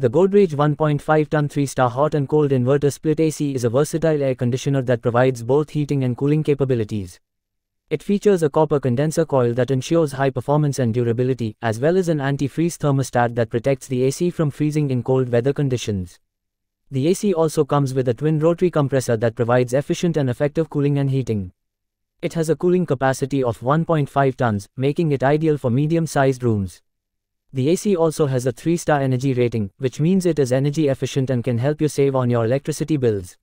The Godrej 1.5-ton 3-star hot and cold inverter split AC is a versatile air conditioner that provides both heating and cooling capabilities. It features a copper condenser coil that ensures high performance and durability, as well as an anti-freeze thermostat that protects the AC from freezing in cold weather conditions. The AC also comes with a twin rotary compressor that provides efficient and effective cooling and heating. It has a cooling capacity of 1.5 tons, making it ideal for medium-sized rooms. The AC also has a 3-star energy rating, which means it is energy efficient and can help you save on your electricity bills.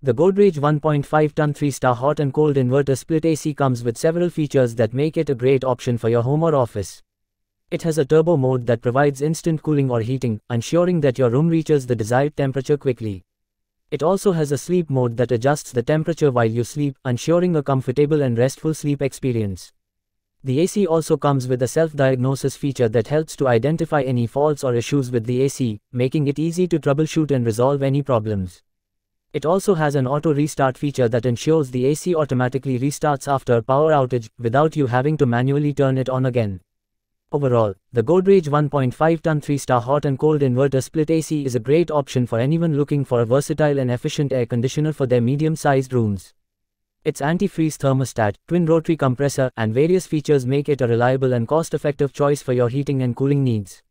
The Godrej 1.5-ton 3-star hot and cold inverter split AC comes with several features that make it a great option for your home or office. It has a turbo mode that provides instant cooling or heating, ensuring that your room reaches the desired temperature quickly. It also has a sleep mode that adjusts the temperature while you sleep, ensuring a comfortable and restful sleep experience. The AC also comes with a self-diagnosis feature that helps to identify any faults or issues with the AC, making it easy to troubleshoot and resolve any problems. It also has an auto restart feature that ensures the AC automatically restarts after a power outage, without you having to manually turn it on again. Overall, the Godrej 1.5-ton 3-star hot and cold inverter split AC is a great option for anyone looking for a versatile and efficient air conditioner for their medium-sized rooms. Its anti-freeze thermostat, twin rotary compressor, and various features make it a reliable and cost-effective choice for your heating and cooling needs.